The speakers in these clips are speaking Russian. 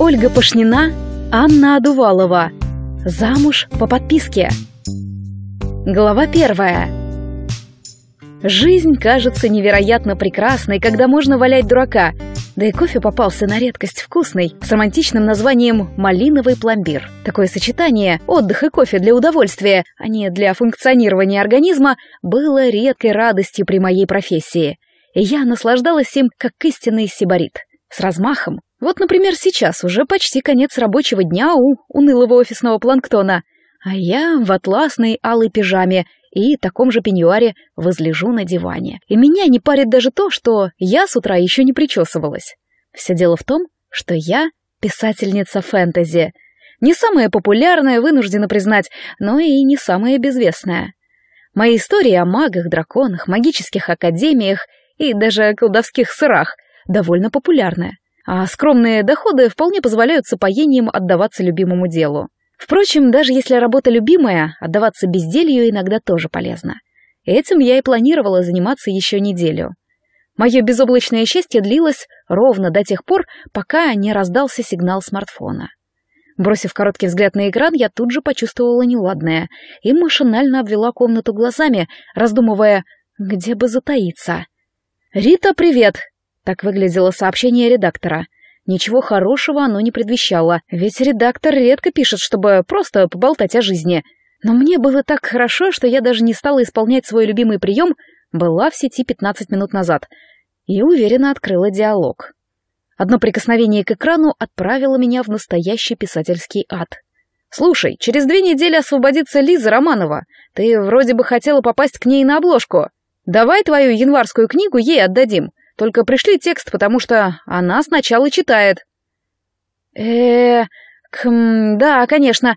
Ольга Пашнина, Анна Адувалова. Замуж по подписке. Глава первая. Жизнь кажется невероятно прекрасной, когда можно валять дурака. Да и кофе попался на редкость вкусный, с романтичным названием «малиновый пломбир». Такое сочетание «отдых и кофе для удовольствия», а не для функционирования организма, было редкой радостью при моей профессии. И я наслаждалась им, как истинный сибарит. С размахом, вот, например, сейчас уже почти конец рабочего дня у унылого офисного планктона, а я в атласной алой пижаме и таком же пеньюаре возлежу на диване. И меня не парит даже то, что я с утра еще не причесывалась. Все дело в том, что я писательница фэнтези. Не самая популярная, вынуждена признать, но и не самая безвестная. Мои истории о магах, драконах, магических академиях и даже о колдовских сырах довольно популярны. А скромные доходы вполне позволяют с упоением отдаваться любимому делу. Впрочем, даже если работа любимая, отдаваться безделью иногда тоже полезно. Этим я и планировала заниматься еще неделю. Мое безоблачное счастье длилось ровно до тех пор, пока не раздался сигнал смартфона. Бросив короткий взгляд на экран, я тут же почувствовала неладное и машинально обвела комнату глазами, раздумывая, где бы затаиться. «Рита, привет!» Так выглядело сообщение редактора. Ничего хорошего оно не предвещало, ведь редактор редко пишет, чтобы просто поболтать о жизни. Но мне было так хорошо, что я даже не стала исполнять свой любимый прием «была в сети 15 минут назад» и уверенно открыла диалог. Одно прикосновение к экрану отправило меня в настоящий писательский ад. «Слушай, через две недели освободится Лиза Романова. Ты вроде бы хотела попасть к ней на обложку. Давай твою январскую книгу ей отдадим. Только пришли текст, потому что она сначала читает. э э км, да, конечно.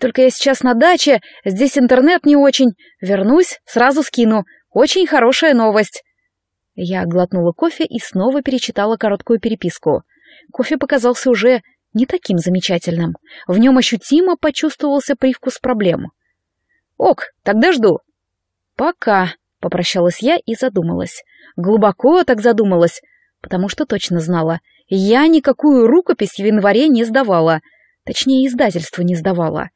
Только я сейчас на даче, здесь интернет не очень. Вернусь, сразу скину. Очень хорошая новость. Я глотнула кофе и снова перечитала короткую переписку. Кофе показался уже не таким замечательным. В нем ощутимо почувствовался привкус проблем. «Ок, тогда жду». «Пока», — попрощалась я и задумалась глубоко так задумалась, потому что точно знала, я никакую рукопись в январе не сдавала, точнее, издательство не сдавала.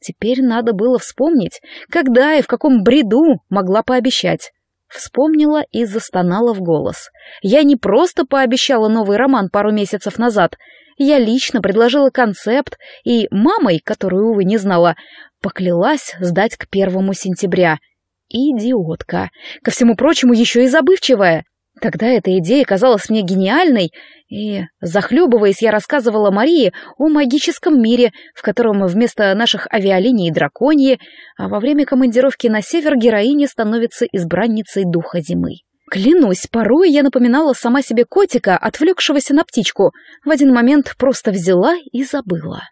Теперь надо было вспомнить, когда и в каком бреду могла пообещать. Вспомнила и застонала в голос. Я не просто пообещала новый роман пару месяцев назад, я лично предложила концепт и мамой, которую, увы, не знала, поклялась сдать к первому сентября — Идиотка. Ко всему прочему, еще и забывчивая. Тогда эта идея казалась мне гениальной, и, захлебываясь, я рассказывала Марии о магическом мире, в котором вместо наших авиалиний драконьи, а во время командировки на север героиня становится избранницей духа зимы. Клянусь, порой я напоминала сама себе котика, отвлекшегося на птичку, в один момент просто взяла и забыла.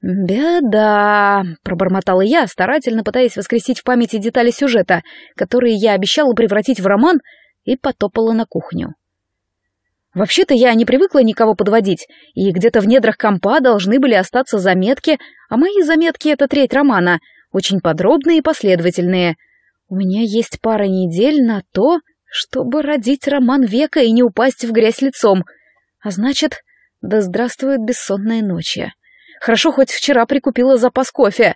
«Беда», — пробормотала я, старательно пытаясь воскресить в памяти детали сюжета, которые я обещала превратить в роман, и потопала на кухню. Вообще-то я не привыкла никого подводить, и где-то в недрах компа должны были остаться заметки, а мои заметки — это треть романа, очень подробные и последовательные. У меня есть пара недель на то, чтобы родить роман века и не упасть в грязь лицом. А значит, да здравствует бессонная ночь. Хорошо, хоть вчера прикупила запас кофе.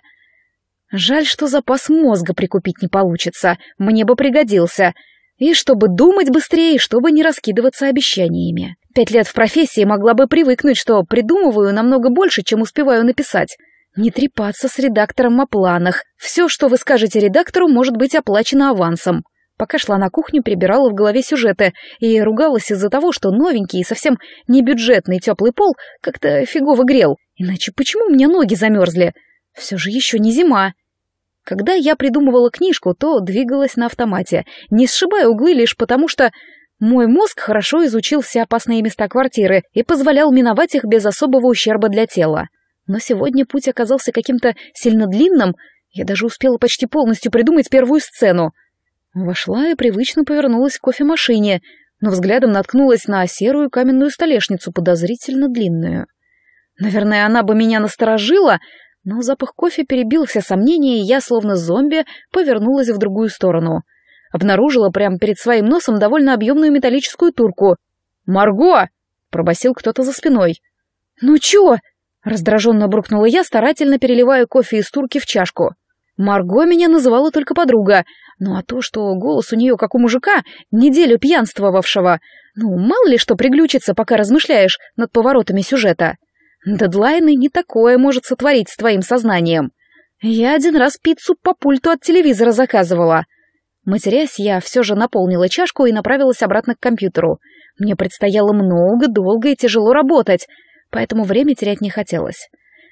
Жаль, что запас мозга прикупить не получится, мне бы пригодился. И чтобы думать быстрее, чтобы не раскидываться обещаниями. Пять лет в профессии могла бы привыкнуть, что придумываю намного больше, чем успеваю написать. Не трепаться с редактором о планах. Все, что вы скажете редактору, может быть оплачено авансом. Пока шла на кухню, прибирала в голове сюжеты и ругалась из-за того, что новенький и совсем не бюджетный теплый пол как-то фигово грел. Иначе почему у меня ноги замерзли? Все же еще не зима. Когда я придумывала книжку, то двигалась на автомате, не сшибая углы лишь потому, что мой мозг хорошо изучил все опасные места квартиры и позволял миновать их без особого ущерба для тела. Но сегодня путь оказался каким-то сильно длинным, я даже успела почти полностью придумать первую сцену. Вошла и привычно повернулась к кофемашине, но взглядом наткнулась на серую каменную столешницу, подозрительно длинную. Наверное, она бы меня насторожила, но запах кофе перебил все сомнения, и я, словно зомби, повернулась в другую сторону. Обнаружила прямо перед своим носом довольно объемную металлическую турку. «Марго!» — пробасил кто-то за спиной. «Ну чё?» — раздраженно буркнула я, старательно переливая кофе из турки в чашку. Марго меня называла только подруга, ну а то, что голос у нее, как у мужика, неделю пьянствовавшего, ну, мало ли что приглючится, пока размышляешь над поворотами сюжета. Дедлайны не такое может сотворить с твоим сознанием. Я один раз пиццу по пульту от телевизора заказывала. Матерясь, я все же наполнила чашку и направилась обратно к компьютеру. Мне предстояло много, долго и тяжело работать, поэтому время терять не хотелось.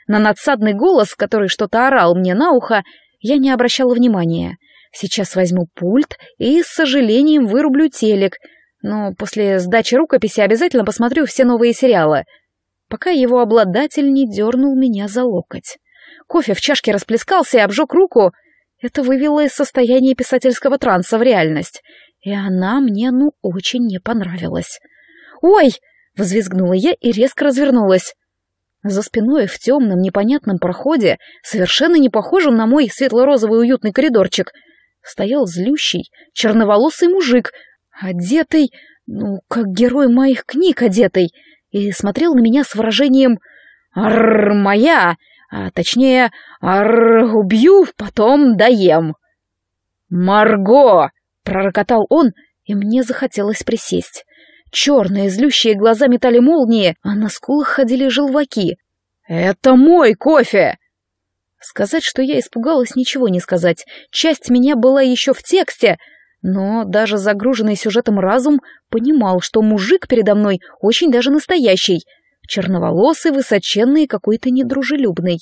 На надсадный голос, который что-то орал мне на ухо, я не обращала внимания. Сейчас возьму пульт и с сожалением вырублю телек, но после сдачи рукописи обязательно посмотрю все новые сериалы — пока его обладатель не дернул меня за локоть. Кофе в чашке расплескался и обжег руку. Это вывело из состояния писательского транса в реальность, и она мне ну очень не понравилась. «Ой!» — взвизгнула я и резко развернулась. За спиной в темном непонятном проходе, совершенно не похожем на мой светло-розовый уютный коридорчик, стоял злющий, черноволосый мужик, одетый, ну, как герой моих книг одетый — и смотрел на меня с выражением «Арр, моя!» а точнее «Арр, убью, потом доем!» «Марго!» — пророкотал он, и мне захотелось присесть. Черные злющие глаза метали молнии, а на скулах ходили желваки. «Это мой кофе!» Сказать, что я испугалась, ничего не сказать. Часть меня была еще в тексте — но даже загруженный сюжетом разум понимал, что мужик передо мной очень даже настоящий, черноволосый, высоченный и какой-то недружелюбный.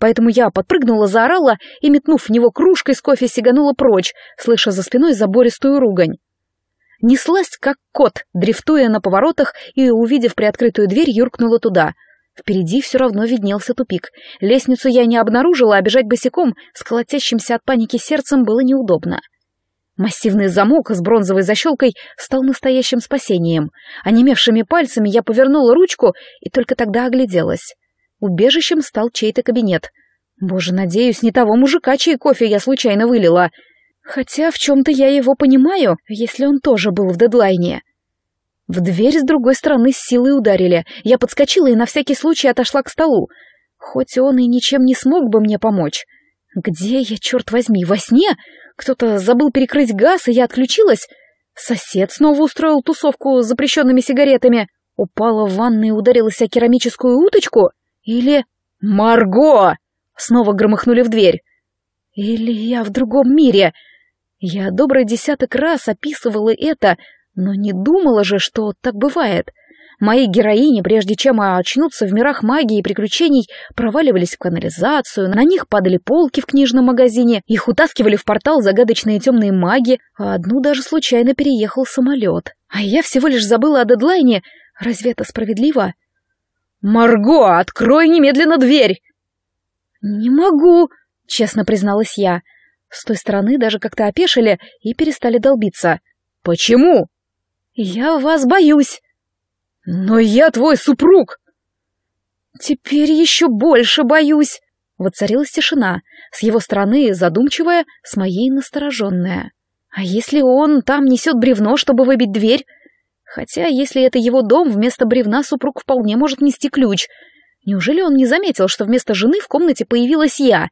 Поэтому я подпрыгнула, заорала и, метнув в него кружкой с кофе, сиганула прочь, слыша за спиной забористую ругань. Неслась, как кот, дрифтуя на поворотах и, увидев приоткрытую дверь, юркнула туда. Впереди все равно виднелся тупик. Лестницу я не обнаружила, а бежать босиком с от паники сердцем было неудобно. — Массивный замок с бронзовой защелкой стал настоящим спасением. Онемевшими пальцами я повернула ручку и только тогда огляделась. Убежищем стал чей-то кабинет. Боже, надеюсь, не того мужика, чей кофе я случайно вылила. Хотя в чем-то я его понимаю, если он тоже был в дедлайне. В дверь с другой стороны с силой ударили. Я подскочила и на всякий случай отошла к столу. Хоть он и ничем не смог бы мне помочь. Где я, черт возьми, во сне? Кто-то забыл перекрыть газ, и я отключилась? Сосед снова устроил тусовку с запрещенными сигаретами. Упала в ванной и ударилась о керамическую уточку? Или... «Марго!» Снова громыхнули в дверь. «Или я в другом мире?» Я добрый десяток раз описывала это, но не думала же, что так бывает. Мои героини, прежде чем очнуться в мирах магии и приключений, проваливались в канализацию, на них падали полки в книжном магазине, их утаскивали в портал загадочные темные маги, а одну даже случайно переехал самолет. А я всего лишь забыла о дедлайне. Разве это справедливо? «Марго, открой немедленно дверь!» «Не могу», — честно призналась я. С той стороны даже как-то опешили и перестали долбиться. «Почему?» «Я вас боюсь!» «Но я твой супруг!» «Теперь еще больше боюсь!» Воцарилась тишина, с его стороны задумчивая, с моей настороженная. «А если он там несет бревно, чтобы выбить дверь?» «Хотя, если это его дом, вместо бревна супруг вполне может нести ключ. Неужели он не заметил, что вместо жены в комнате появилась я?»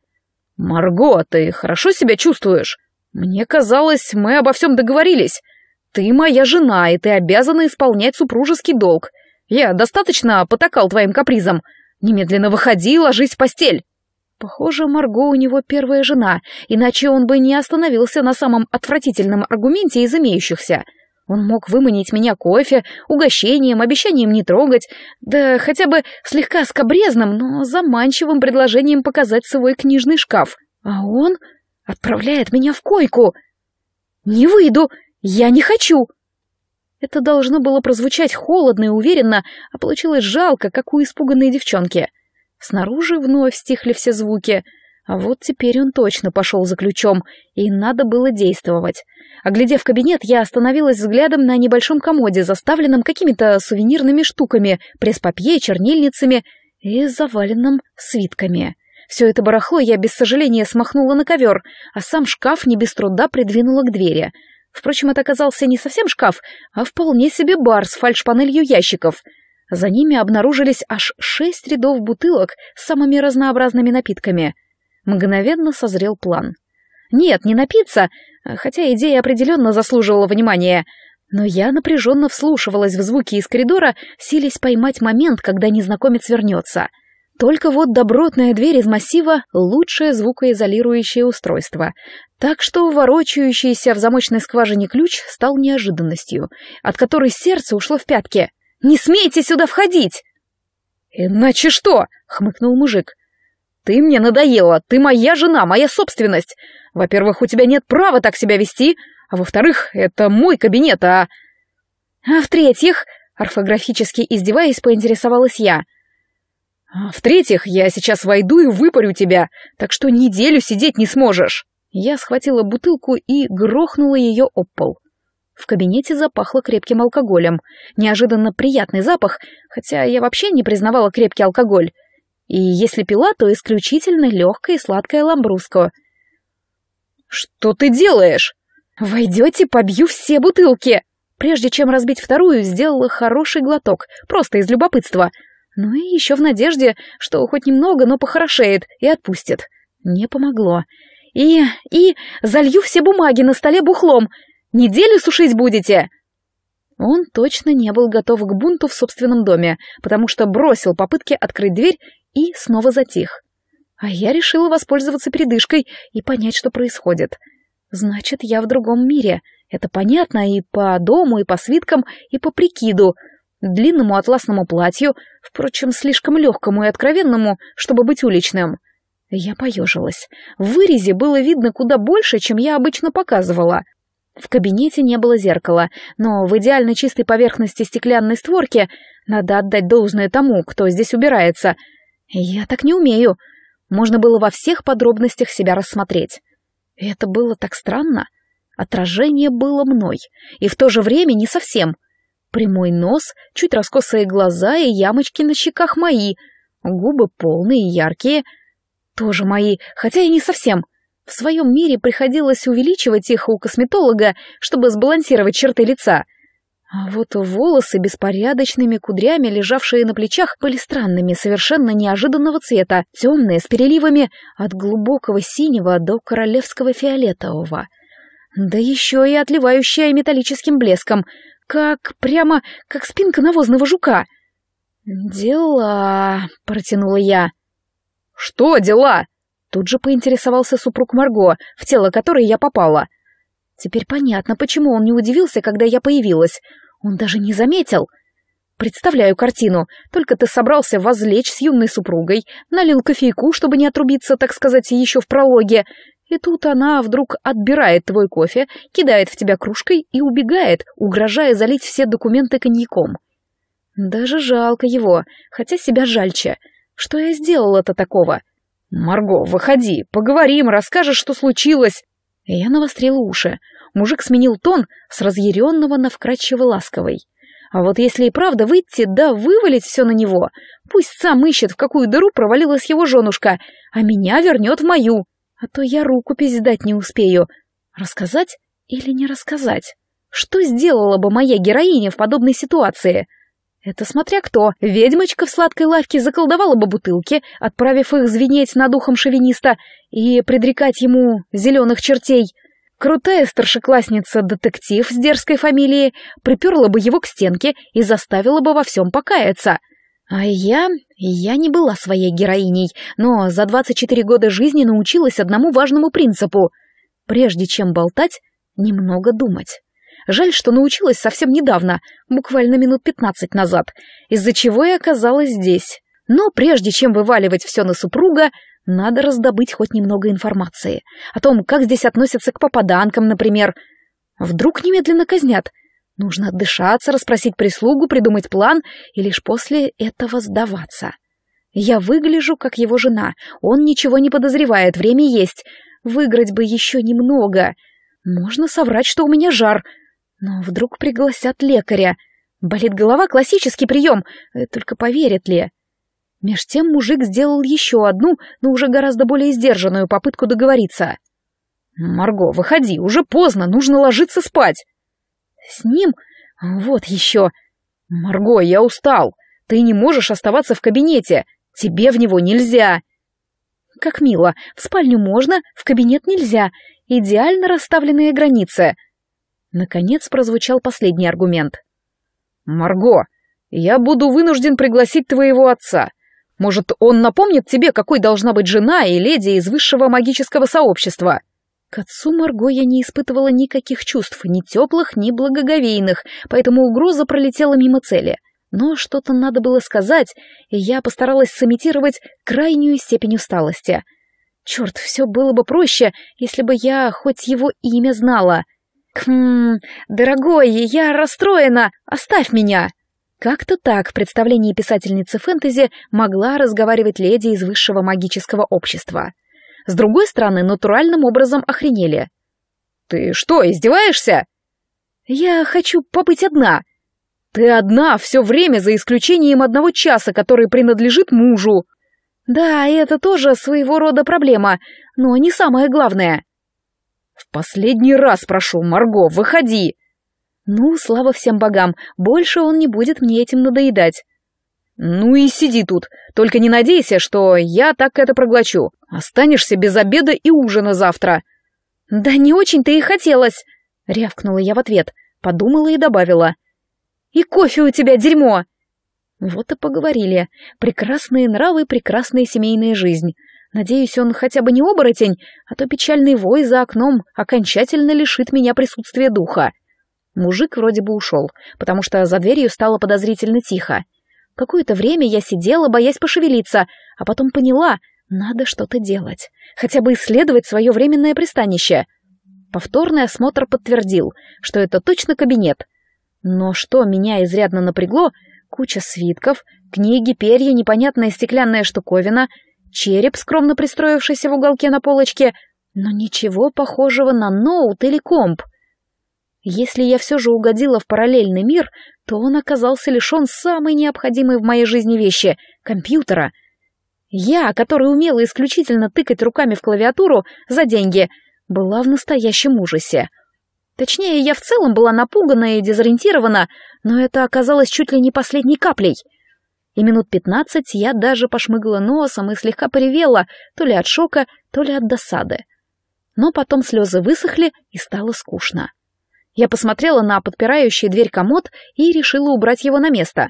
«Марго, ты хорошо себя чувствуешь? Мне казалось, мы обо всем договорились. Ты моя жена, и ты обязана исполнять супружеский долг. Я достаточно потакал твоим капризом. Немедленно выходи и ложись в постель. Похоже, Марго у него первая жена, иначе он бы не остановился на самом отвратительном аргументе из имеющихся. Он мог выманить меня кофе, угощением, обещанием не трогать, да хотя бы слегка скобрезным, но заманчивым предложением показать свой книжный шкаф. А он отправляет меня в койку. «Не выйду!» «Я не хочу!» Это должно было прозвучать холодно и уверенно, а получилось жалко, как у испуганной девчонки. Снаружи вновь стихли все звуки. А вот теперь он точно пошел за ключом, и надо было действовать. Оглядев кабинет, я остановилась взглядом на небольшом комоде, заставленном какими-то сувенирными штуками, пресс-папье, чернильницами и заваленным свитками. Все это барахло я без сожаления смахнула на ковер, а сам шкаф не без труда придвинула к двери — Впрочем, это оказался не совсем шкаф, а вполне себе бар с фальшпанелью ящиков. За ними обнаружились аж шесть рядов бутылок с самыми разнообразными напитками. Мгновенно созрел план. Нет, не напиться, хотя идея определенно заслуживала внимания. Но я напряженно вслушивалась в звуки из коридора, силясь поймать момент, когда незнакомец вернется. Только вот добротная дверь из массива — лучшее звукоизолирующее устройство. Так что ворочающийся в замочной скважине ключ стал неожиданностью, от которой сердце ушло в пятки. «Не смейте сюда входить!» «Иначе что?» — хмыкнул мужик. «Ты мне надоела, ты моя жена, моя собственность. Во-первых, у тебя нет права так себя вести, а во-вторых, это мой кабинет, а...» «А в-третьих...» — орфографически издеваясь, поинтересовалась я — а, в-третьих, я сейчас войду и выпарю тебя, так что неделю сидеть не сможешь. Я схватила бутылку и грохнула ее об пол. В кабинете запахло крепким алкоголем. Неожиданно приятный запах, хотя я вообще не признавала крепкий алкоголь. И если пила, то исключительно легкое и сладкое ламбруско. «Что ты делаешь?» «Войдете, побью все бутылки!» Прежде чем разбить вторую, сделала хороший глоток, просто из любопытства, ну и еще в надежде, что хоть немного, но похорошеет и отпустит. Не помогло. И... и... залью все бумаги на столе бухлом. Неделю сушить будете!» Он точно не был готов к бунту в собственном доме, потому что бросил попытки открыть дверь и снова затих. А я решила воспользоваться передышкой и понять, что происходит. Значит, я в другом мире. Это понятно и по дому, и по свиткам, и по прикиду длинному атласному платью, впрочем, слишком легкому и откровенному, чтобы быть уличным. Я поежилась. В вырезе было видно куда больше, чем я обычно показывала. В кабинете не было зеркала, но в идеально чистой поверхности стеклянной створки надо отдать должное тому, кто здесь убирается. Я так не умею. Можно было во всех подробностях себя рассмотреть. И это было так странно. Отражение было мной, и в то же время не совсем — Прямой нос, чуть раскосые глаза и ямочки на щеках мои. Губы полные и яркие. Тоже мои, хотя и не совсем. В своем мире приходилось увеличивать их у косметолога, чтобы сбалансировать черты лица. А вот волосы, беспорядочными кудрями, лежавшие на плечах, были странными, совершенно неожиданного цвета, темные, с переливами от глубокого синего до королевского фиолетового. Да еще и отливающая металлическим блеском — как прямо, как спинка навозного жука. «Дела...» — протянула я. «Что дела?» — тут же поинтересовался супруг Марго, в тело которой я попала. Теперь понятно, почему он не удивился, когда я появилась. Он даже не заметил — Представляю картину. Только ты собрался возлечь с юной супругой, налил кофейку, чтобы не отрубиться, так сказать, еще в прологе. И тут она вдруг отбирает твой кофе, кидает в тебя кружкой и убегает, угрожая залить все документы коньяком. Даже жалко его, хотя себя жальче. Что я сделала-то такого? «Марго, выходи, поговорим, расскажешь, что случилось!» Я навострила уши. Мужик сменил тон с разъяренного на вкрадчиво ласковый. А вот если и правда выйти, да вывалить все на него. Пусть сам ищет, в какую дыру провалилась его женушка, а меня вернет в мою. А то я руку пиздать не успею. Рассказать или не рассказать? Что сделала бы моя героиня в подобной ситуации? Это смотря кто. Ведьмочка в сладкой лавке заколдовала бы бутылки, отправив их звенеть над ухом шовиниста и предрекать ему зеленых чертей — Крутая старшеклассница-детектив с дерзкой фамилией приперла бы его к стенке и заставила бы во всем покаяться. А я... я не была своей героиней, но за 24 года жизни научилась одному важному принципу. Прежде чем болтать, немного думать. Жаль, что научилась совсем недавно, буквально минут 15 назад, из-за чего я оказалась здесь. Но прежде чем вываливать все на супруга, надо раздобыть хоть немного информации. О том, как здесь относятся к попаданкам, например. Вдруг немедленно казнят. Нужно отдышаться, расспросить прислугу, придумать план и лишь после этого сдаваться. Я выгляжу, как его жена. Он ничего не подозревает, время есть. Выиграть бы еще немного. Можно соврать, что у меня жар. Но вдруг пригласят лекаря. Болит голова — классический прием. Э, только поверит ли? Меж тем мужик сделал еще одну, но уже гораздо более сдержанную попытку договориться. «Марго, выходи, уже поздно, нужно ложиться спать!» «С ним? Вот еще!» «Марго, я устал! Ты не можешь оставаться в кабинете! Тебе в него нельзя!» «Как мило! В спальню можно, в кабинет нельзя! Идеально расставленные границы!» Наконец прозвучал последний аргумент. «Марго, я буду вынужден пригласить твоего отца. Может, он напомнит тебе, какой должна быть жена и леди из высшего магического сообщества?» К отцу Марго я не испытывала никаких чувств, ни теплых, ни благоговейных, поэтому угроза пролетела мимо цели. Но что-то надо было сказать, и я постаралась сымитировать крайнюю степень усталости. Черт, все было бы проще, если бы я хоть его имя знала. «Хм, дорогой, я расстроена, оставь меня!» Как-то так в представлении писательницы фэнтези могла разговаривать леди из высшего магического общества. С другой стороны, натуральным образом охренели. «Ты что, издеваешься?» «Я хочу побыть одна». «Ты одна все время, за исключением одного часа, который принадлежит мужу». «Да, это тоже своего рода проблема, но не самое главное». «В последний раз прошу, Марго, выходи!» Ну, слава всем богам, больше он не будет мне этим надоедать. Ну и сиди тут, только не надейся, что я так это проглочу. Останешься без обеда и ужина завтра. Да не очень-то и хотелось, рявкнула я в ответ, подумала и добавила. И кофе у тебя дерьмо. Вот и поговорили. Прекрасные нравы, прекрасная семейная жизнь. Надеюсь, он хотя бы не оборотень, а то печальный вой за окном окончательно лишит меня присутствия духа. Мужик вроде бы ушел, потому что за дверью стало подозрительно тихо. Какое-то время я сидела, боясь пошевелиться, а потом поняла, надо что-то делать. Хотя бы исследовать свое временное пристанище. Повторный осмотр подтвердил, что это точно кабинет. Но что меня изрядно напрягло, куча свитков, книги, перья, непонятная стеклянная штуковина, череп, скромно пристроившийся в уголке на полочке, но ничего похожего на ноут или комп — если я все же угодила в параллельный мир, то он оказался лишен самой необходимой в моей жизни вещи — компьютера. Я, которая умела исключительно тыкать руками в клавиатуру за деньги, была в настоящем ужасе. Точнее, я в целом была напугана и дезориентирована, но это оказалось чуть ли не последней каплей. И минут пятнадцать я даже пошмыгла носом и слегка привела, то ли от шока, то ли от досады. Но потом слезы высохли, и стало скучно. Я посмотрела на подпирающий дверь комод и решила убрать его на место.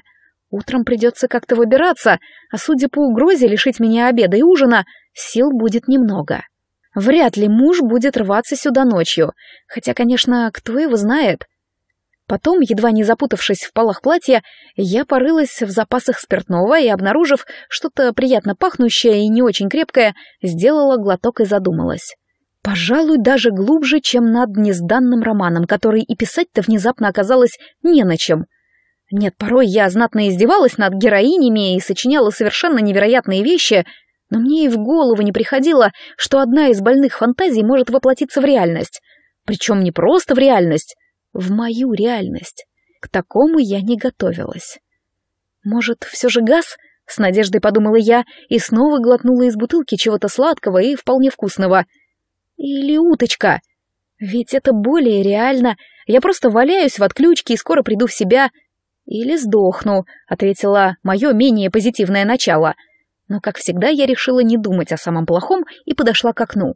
Утром придется как-то выбираться, а судя по угрозе лишить меня обеда и ужина, сил будет немного. Вряд ли муж будет рваться сюда ночью, хотя, конечно, кто его знает. Потом, едва не запутавшись в полах платья, я порылась в запасах спиртного и, обнаружив что-то приятно пахнущее и не очень крепкое, сделала глоток и задумалась. Пожалуй, даже глубже, чем над незданным романом, который и писать-то внезапно оказалось не на чем. Нет, порой я знатно издевалась над героинями и сочиняла совершенно невероятные вещи, но мне и в голову не приходило, что одна из больных фантазий может воплотиться в реальность. Причем не просто в реальность, в мою реальность. К такому я не готовилась. Может, все же газ? С надеждой подумала я и снова глотнула из бутылки чего-то сладкого и вполне вкусного — или уточка. Ведь это более реально. Я просто валяюсь в отключке и скоро приду в себя. Или сдохну, ответила мое менее позитивное начало. Но, как всегда, я решила не думать о самом плохом и подошла к окну.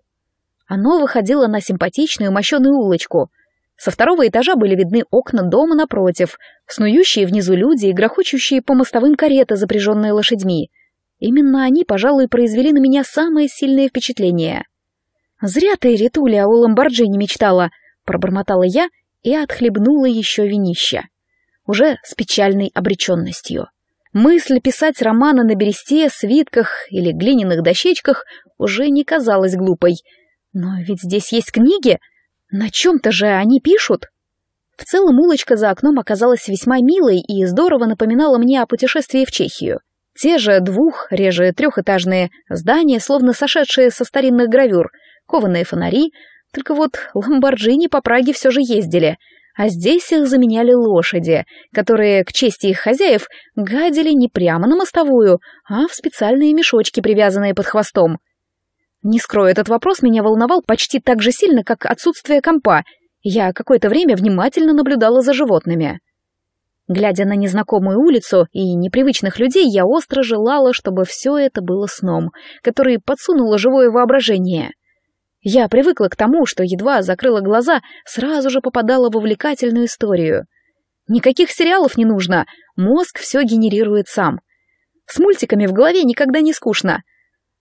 Оно выходило на симпатичную мощеную улочку. Со второго этажа были видны окна дома напротив, снующие внизу люди и грохочущие по мостовым кареты, запряженные лошадьми. Именно они, пожалуй, произвели на меня самое сильное впечатление. «Зря ты, Ритуля, о Ламборджини мечтала!» — пробормотала я и отхлебнула еще винища. Уже с печальной обреченностью. Мысль писать романы на бересте, свитках или глиняных дощечках уже не казалась глупой. Но ведь здесь есть книги. На чем-то же они пишут. В целом улочка за окном оказалась весьма милой и здорово напоминала мне о путешествии в Чехию. Те же двух, реже трехэтажные, здания, словно сошедшие со старинных гравюр — кованые фонари, только вот ламборджини по Праге все же ездили, а здесь их заменяли лошади, которые, к чести их хозяев, гадили не прямо на мостовую, а в специальные мешочки, привязанные под хвостом. Не скрою, этот вопрос меня волновал почти так же сильно, как отсутствие компа. Я какое-то время внимательно наблюдала за животными. Глядя на незнакомую улицу и непривычных людей, я остро желала, чтобы все это было сном, который подсунуло живое воображение. Я привыкла к тому, что едва закрыла глаза, сразу же попадала в увлекательную историю. Никаких сериалов не нужно, мозг все генерирует сам. С мультиками в голове никогда не скучно.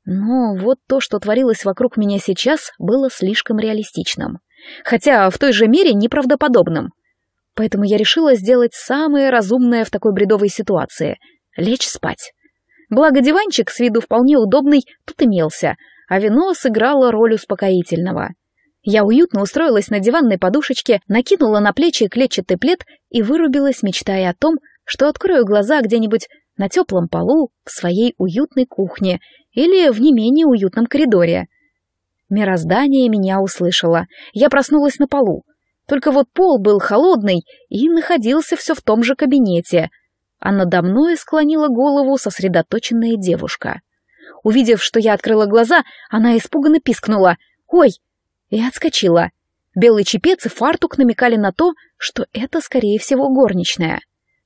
Но вот то, что творилось вокруг меня сейчас, было слишком реалистичным. Хотя в той же мере неправдоподобным. Поэтому я решила сделать самое разумное в такой бредовой ситуации — лечь спать. Благо диванчик, с виду вполне удобный, тут имелся — а вино сыграло роль успокоительного. Я уютно устроилась на диванной подушечке, накинула на плечи клетчатый плед и вырубилась, мечтая о том, что открою глаза где-нибудь на теплом полу, в своей уютной кухне или в не менее уютном коридоре. Мироздание меня услышало. Я проснулась на полу. Только вот пол был холодный и находился все в том же кабинете. А надо мной склонила голову сосредоточенная девушка. Увидев, что я открыла глаза, она испуганно пискнула «Ой!» и отскочила. Белый чепец и фартук намекали на то, что это, скорее всего, горничная.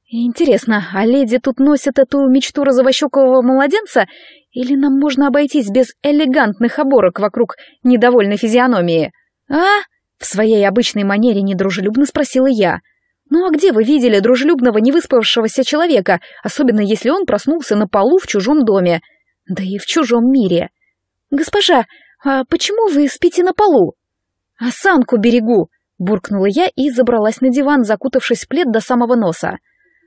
Интересно, а леди тут носят эту мечту розовощекового младенца, или нам можно обойтись без элегантных оборок вокруг недовольной физиономии? А? В своей обычной манере недружелюбно спросила я. Ну а где вы видели дружелюбного невыспавшегося человека, особенно если он проснулся на полу в чужом доме? Да и в чужом мире. «Госпожа, а почему вы спите на полу?» «Осанку берегу!» — буркнула я и забралась на диван, закутавшись в плед до самого носа.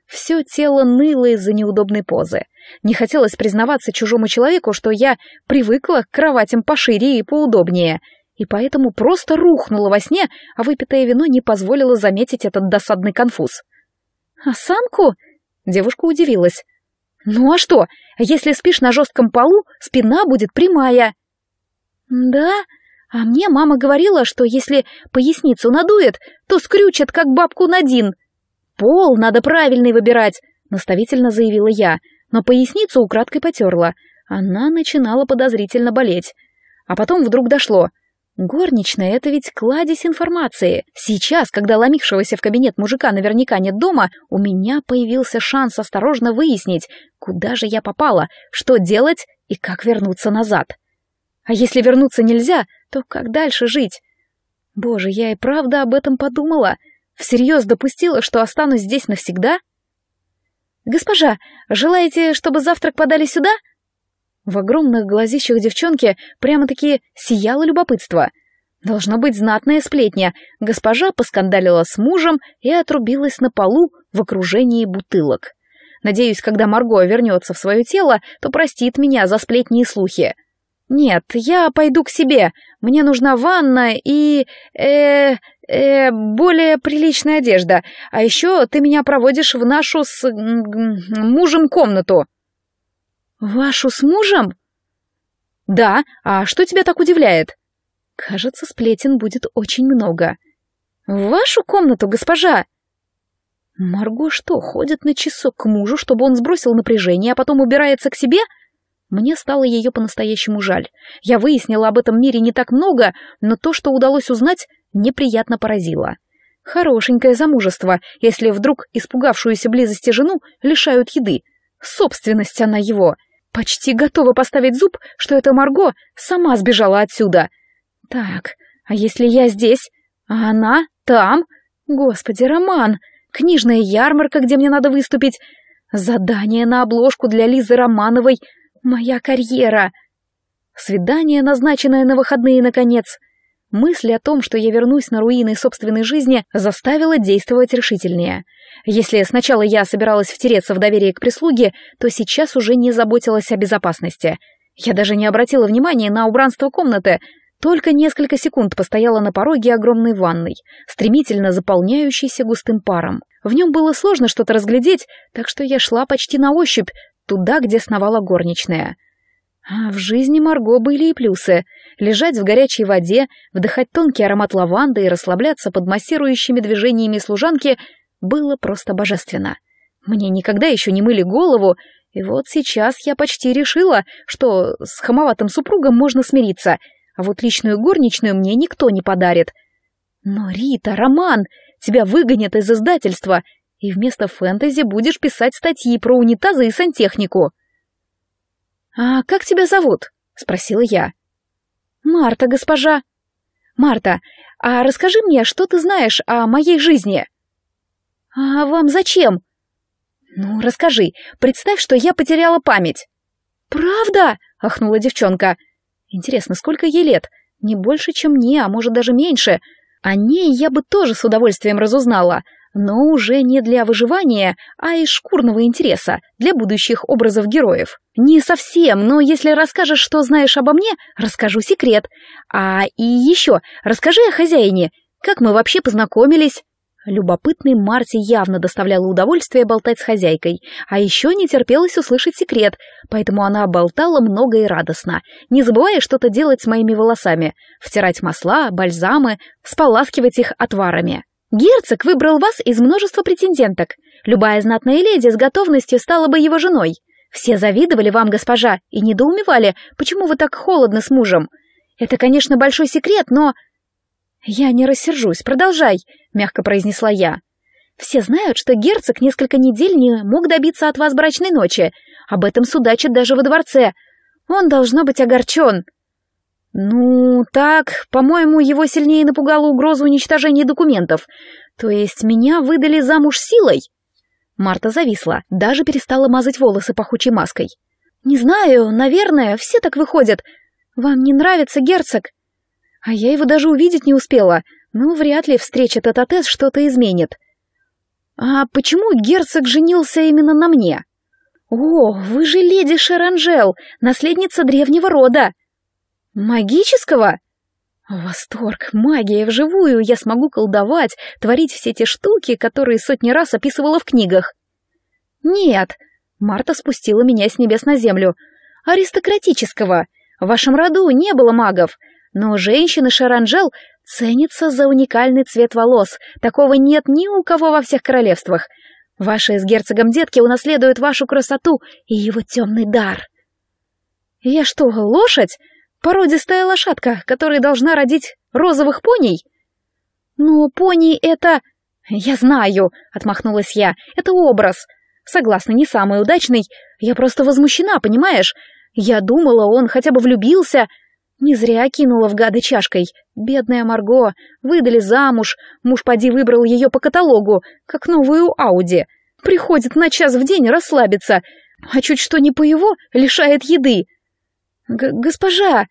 Все тело ныло из-за неудобной позы. Не хотелось признаваться чужому человеку, что я привыкла к кроватям пошире и поудобнее, и поэтому просто рухнула во сне, а выпитое вино не позволило заметить этот досадный конфуз. «Осанку?» — девушка удивилась. Ну а что? Если спишь на жестком полу, спина будет прямая. Да? А мне мама говорила, что если поясницу надует, то скрючат, как бабку Надин. Пол надо правильный выбирать, наставительно заявила я, но поясницу украдкой потерла. Она начинала подозрительно болеть. А потом вдруг дошло. Горничная — это ведь кладезь информации. Сейчас, когда ломившегося в кабинет мужика наверняка нет дома, у меня появился шанс осторожно выяснить, куда же я попала, что делать и как вернуться назад. А если вернуться нельзя, то как дальше жить? Боже, я и правда об этом подумала. Всерьез допустила, что останусь здесь навсегда? Госпожа, желаете, чтобы завтрак подали сюда? — в огромных глазищах девчонки прямо-таки сияло любопытство. Должно быть знатная сплетня. Госпожа поскандалила с мужем и отрубилась на полу в окружении бутылок. Надеюсь, когда Марго вернется в свое тело, то простит меня за сплетни и слухи. Нет, я пойду к себе. Мне нужна ванна и... э... э... более приличная одежда. А еще ты меня проводишь в нашу с... мужем комнату. «Вашу с мужем?» «Да, а что тебя так удивляет?» «Кажется, сплетен будет очень много». «В вашу комнату, госпожа!» «Марго что, ходит на часок к мужу, чтобы он сбросил напряжение, а потом убирается к себе?» Мне стало ее по-настоящему жаль. Я выяснила об этом мире не так много, но то, что удалось узнать, неприятно поразило. Хорошенькое замужество, если вдруг испугавшуюся близости жену лишают еды. Собственность она его — Почти готова поставить зуб, что эта Марго сама сбежала отсюда. Так, а если я здесь, а она там? Господи, Роман, книжная ярмарка, где мне надо выступить, задание на обложку для Лизы Романовой, моя карьера, свидание, назначенное на выходные, наконец — Мысль о том, что я вернусь на руины собственной жизни, заставила действовать решительнее. Если сначала я собиралась втереться в доверие к прислуге, то сейчас уже не заботилась о безопасности. Я даже не обратила внимания на убранство комнаты, только несколько секунд постояла на пороге огромной ванной, стремительно заполняющейся густым паром. В нем было сложно что-то разглядеть, так что я шла почти на ощупь, туда, где сновала горничная — а в жизни Марго были и плюсы. Лежать в горячей воде, вдыхать тонкий аромат лаванды и расслабляться под массирующими движениями служанки было просто божественно. Мне никогда еще не мыли голову, и вот сейчас я почти решила, что с хамоватым супругом можно смириться, а вот личную горничную мне никто не подарит. Но, Рита, Роман, тебя выгонят из издательства, и вместо фэнтези будешь писать статьи про унитазы и сантехнику. — «А как тебя зовут?» — спросила я. «Марта, госпожа». «Марта, а расскажи мне, что ты знаешь о моей жизни?» «А вам зачем?» «Ну, расскажи. Представь, что я потеряла память». «Правда?» — ахнула девчонка. «Интересно, сколько ей лет? Не больше, чем мне, а может даже меньше. О ней я бы тоже с удовольствием разузнала но уже не для выживания, а из шкурного интереса, для будущих образов героев. Не совсем, но если расскажешь, что знаешь обо мне, расскажу секрет. А и еще, расскажи о хозяине, как мы вообще познакомились. Любопытный Марти явно доставляла удовольствие болтать с хозяйкой, а еще не терпелось услышать секрет, поэтому она болтала много и радостно, не забывая что-то делать с моими волосами, втирать масла, бальзамы, споласкивать их отварами. Герцог выбрал вас из множества претенденток. Любая знатная леди с готовностью стала бы его женой. Все завидовали вам, госпожа, и недоумевали, почему вы так холодно с мужем. Это, конечно, большой секрет, но...» «Я не рассержусь, продолжай», — мягко произнесла я. «Все знают, что герцог несколько недель не мог добиться от вас брачной ночи. Об этом судачат даже во дворце. Он должно быть огорчен». «Ну, так, по-моему, его сильнее напугала угроза уничтожения документов. То есть меня выдали замуж силой?» Марта зависла, даже перестала мазать волосы пахучей маской. «Не знаю, наверное, все так выходят. Вам не нравится герцог?» А я его даже увидеть не успела, Ну, вряд ли встреча Тататес что-то изменит. «А почему герцог женился именно на мне?» «О, вы же леди Шеранжел, наследница древнего рода!» «Магического?» Восторг, магия вживую, я смогу колдовать, творить все те штуки, которые сотни раз описывала в книгах. Нет, Марта спустила меня с небес на землю. Аристократического. В вашем роду не было магов. Но женщины Шаранжел ценятся за уникальный цвет волос. Такого нет ни у кого во всех королевствах. Ваши с герцогом детки унаследуют вашу красоту и его темный дар. Я что, лошадь? Породистая лошадка, которая должна родить розовых поней? Ну, пони — это... Я знаю, — отмахнулась я, — это образ. Согласна, не самый удачный. Я просто возмущена, понимаешь? Я думала, он хотя бы влюбился. Не зря кинула в гады чашкой. Бедная Марго. Выдали замуж. Муж поди выбрал ее по каталогу, как новую Ауди. Приходит на час в день расслабиться. А чуть что не по его, лишает еды. «Госпожа!»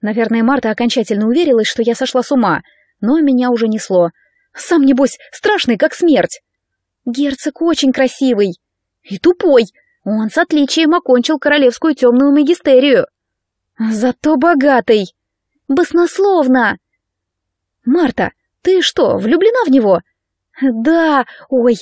Наверное, Марта окончательно уверилась, что я сошла с ума, но меня уже несло. «Сам, небось, страшный, как смерть!» «Герцог очень красивый!» «И тупой! Он с отличием окончил королевскую темную магистерию!» «Зато богатый!» «Баснословно!» «Марта, ты что, влюблена в него?» «Да, ой!»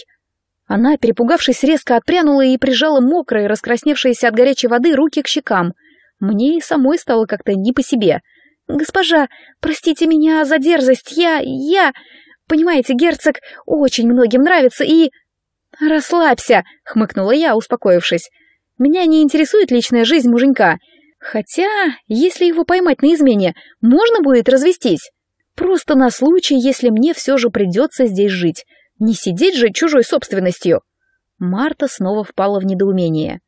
Она, перепугавшись, резко отпрянула и прижала мокрые, раскрасневшиеся от горячей воды руки к щекам — мне и самой стало как-то не по себе. «Госпожа, простите меня за дерзость, я... я...» «Понимаете, герцог очень многим нравится и...» «Расслабься», — хмыкнула я, успокоившись. «Меня не интересует личная жизнь муженька. Хотя, если его поймать на измене, можно будет развестись. Просто на случай, если мне все же придется здесь жить. Не сидеть же чужой собственностью». Марта снова впала в недоумение.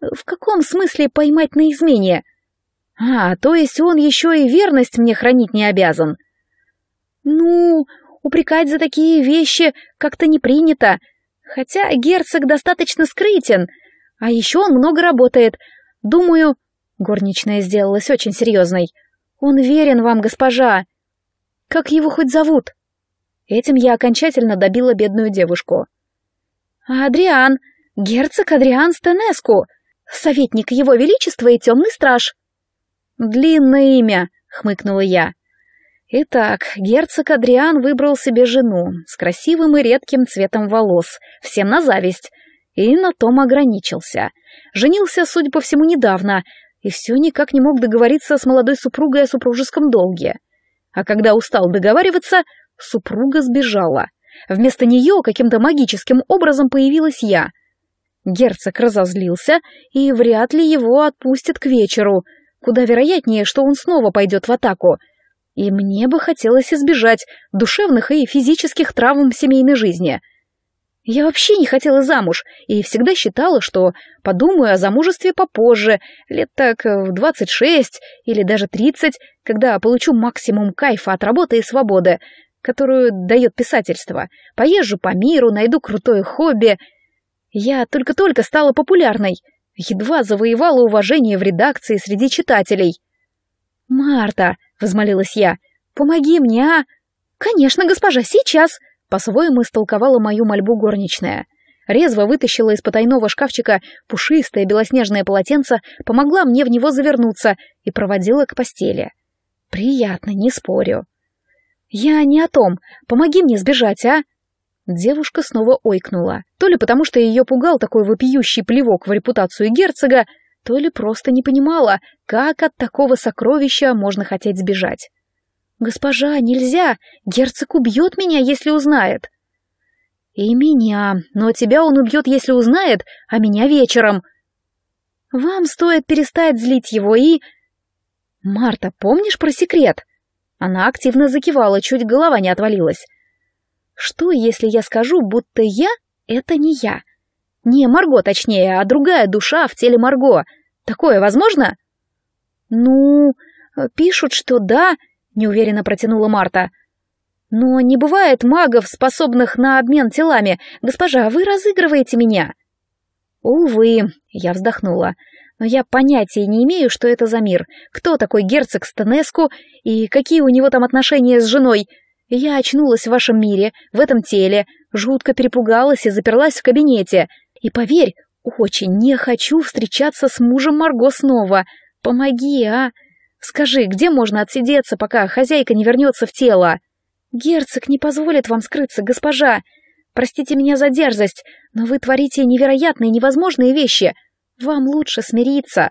В каком смысле поймать на измене? А, то есть он еще и верность мне хранить не обязан. Ну, упрекать за такие вещи как-то не принято. Хотя герцог достаточно скрытен, а еще он много работает. Думаю, горничная сделалась очень серьезной. Он верен вам, госпожа. Как его хоть зовут? Этим я окончательно добила бедную девушку. А Адриан, герцог Адриан Стенеску. «Советник Его Величества и Темный Страж». «Длинное имя», — хмыкнула я. Итак, герцог Адриан выбрал себе жену с красивым и редким цветом волос, всем на зависть, и на том ограничился. Женился, судя по всему, недавно, и все никак не мог договориться с молодой супругой о супружеском долге. А когда устал договариваться, супруга сбежала. Вместо нее каким-то магическим образом появилась я. Герцог разозлился, и вряд ли его отпустят к вечеру. Куда вероятнее, что он снова пойдет в атаку. И мне бы хотелось избежать душевных и физических травм семейной жизни. Я вообще не хотела замуж и всегда считала, что подумаю о замужестве попозже, лет так в 26 или даже 30, когда получу максимум кайфа от работы и свободы, которую дает писательство. Поезжу по миру, найду крутое хобби — я только-только стала популярной, едва завоевала уважение в редакции среди читателей. «Марта», — возмолилась я, — «помоги мне, а?» «Конечно, госпожа, сейчас!» — по-своему истолковала мою мольбу горничная. Резво вытащила из потайного шкафчика пушистое белоснежное полотенце, помогла мне в него завернуться и проводила к постели. «Приятно, не спорю». «Я не о том. Помоги мне сбежать, а?» Девушка снова ойкнула. То ли потому, что ее пугал такой вопиющий плевок в репутацию герцога, то ли просто не понимала, как от такого сокровища можно хотеть сбежать. «Госпожа, нельзя! Герцог убьет меня, если узнает!» «И меня, но тебя он убьет, если узнает, а меня вечером!» «Вам стоит перестать злить его и...» «Марта, помнишь про секрет?» Она активно закивала, чуть голова не отвалилась. Что, если я скажу, будто я — это не я? Не Марго, точнее, а другая душа в теле Марго. Такое возможно? Ну, э, пишут, что да, неуверенно протянула Марта. Но не бывает магов, способных на обмен телами. Госпожа, вы разыгрываете меня. Увы, я вздохнула. Но я понятия не имею, что это за мир. Кто такой герцог Станеску и какие у него там отношения с женой? — я очнулась в вашем мире, в этом теле, жутко перепугалась и заперлась в кабинете. И поверь, очень не хочу встречаться с мужем Марго снова. Помоги, а! Скажи, где можно отсидеться, пока хозяйка не вернется в тело? Герцог не позволит вам скрыться, госпожа. Простите меня за дерзость, но вы творите невероятные, невозможные вещи. Вам лучше смириться.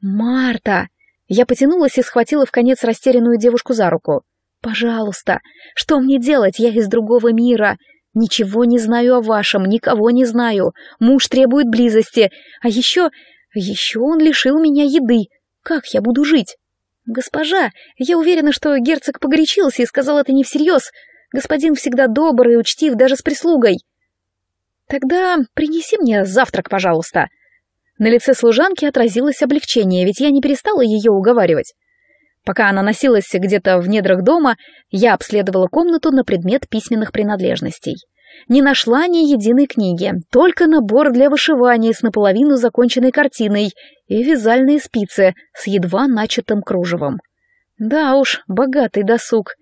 Марта! Я потянулась и схватила в конец растерянную девушку за руку. Пожалуйста, что мне делать? Я из другого мира. Ничего не знаю о вашем, никого не знаю. Муж требует близости. А еще... еще он лишил меня еды. Как я буду жить? Госпожа, я уверена, что герцог погорячился и сказал это не всерьез. Господин всегда добр и учтив даже с прислугой. Тогда принеси мне завтрак, пожалуйста. На лице служанки отразилось облегчение, ведь я не перестала ее уговаривать. Пока она носилась где-то в недрах дома, я обследовала комнату на предмет письменных принадлежностей. Не нашла ни единой книги, только набор для вышивания с наполовину законченной картиной и вязальные спицы с едва начатым кружевом. Да уж, богатый досуг.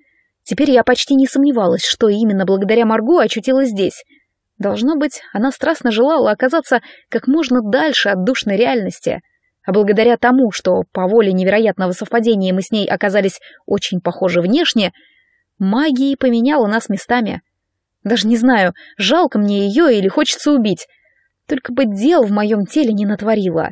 Теперь я почти не сомневалась, что именно благодаря Марго очутилась здесь. Должно быть, она страстно желала оказаться как можно дальше от душной реальности — а благодаря тому, что по воле невероятного совпадения мы с ней оказались очень похожи внешне, магия поменяла нас местами. Даже не знаю, жалко мне ее или хочется убить, только бы дел в моем теле не натворила.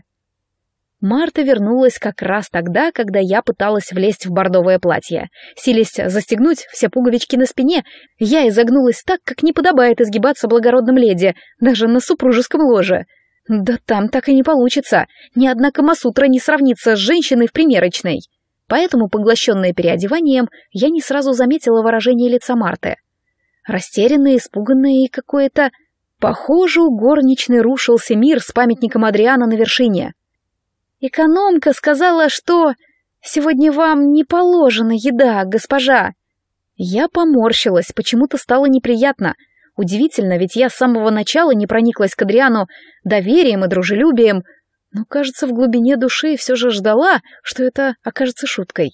Марта вернулась как раз тогда, когда я пыталась влезть в бордовое платье. Силясь застегнуть все пуговички на спине, я изогнулась так, как не подобает изгибаться благородным леди, даже на супружеском ложе — «Да там так и не получится. Ни одна Камасутра не сравнится с женщиной в примерочной». Поэтому, поглощенная переодеванием, я не сразу заметила выражение лица Марты. Растерянное, испуганное и какое-то... Похоже, у горничной рушился мир с памятником Адриана на вершине. «Экономка сказала, что... Сегодня вам не положена еда, госпожа». Я поморщилась, почему-то стало неприятно — Удивительно, ведь я с самого начала не прониклась к Адриану доверием и дружелюбием, но, кажется, в глубине души все же ждала, что это окажется шуткой.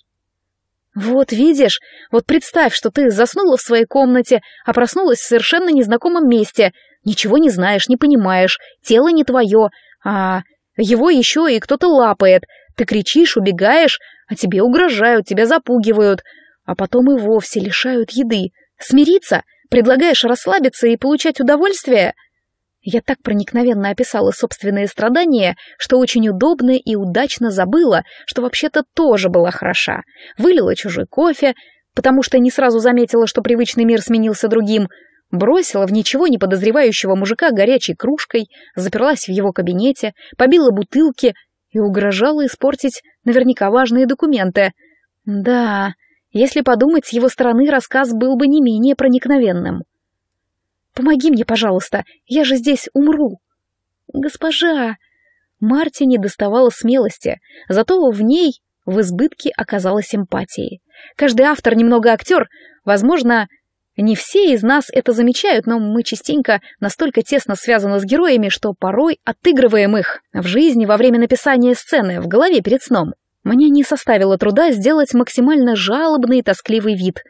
Вот видишь, вот представь, что ты заснула в своей комнате, а проснулась в совершенно незнакомом месте. Ничего не знаешь, не понимаешь, тело не твое, а его еще и кто-то лапает. Ты кричишь, убегаешь, а тебе угрожают, тебя запугивают, а потом и вовсе лишают еды. Смириться? Предлагаешь расслабиться и получать удовольствие?» Я так проникновенно описала собственные страдания, что очень удобно и удачно забыла, что вообще-то тоже была хороша. Вылила чужой кофе, потому что не сразу заметила, что привычный мир сменился другим, бросила в ничего не подозревающего мужика горячей кружкой, заперлась в его кабинете, побила бутылки и угрожала испортить наверняка важные документы. Да, если подумать, с его стороны рассказ был бы не менее проникновенным. «Помоги мне, пожалуйста, я же здесь умру!» «Госпожа!» Марти не доставала смелости, зато в ней в избытке оказалось симпатии. Каждый автор немного актер, возможно, не все из нас это замечают, но мы частенько настолько тесно связаны с героями, что порой отыгрываем их в жизни во время написания сцены в голове перед сном. Мне не составило труда сделать максимально жалобный и тоскливый вид.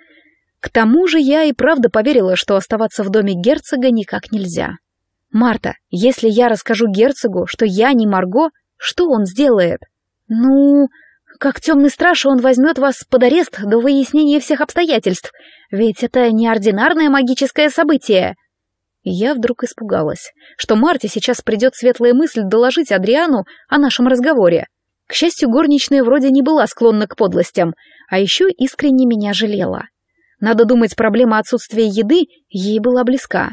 К тому же я и правда поверила, что оставаться в доме герцога никак нельзя. «Марта, если я расскажу герцогу, что я не Марго, что он сделает?» «Ну...» Как темный страж, он возьмет вас под арест до выяснения всех обстоятельств, ведь это неординарное магическое событие. я вдруг испугалась, что Марте сейчас придет светлая мысль доложить Адриану о нашем разговоре. К счастью, горничная вроде не была склонна к подлостям, а еще искренне меня жалела. Надо думать, проблема отсутствия еды ей была близка.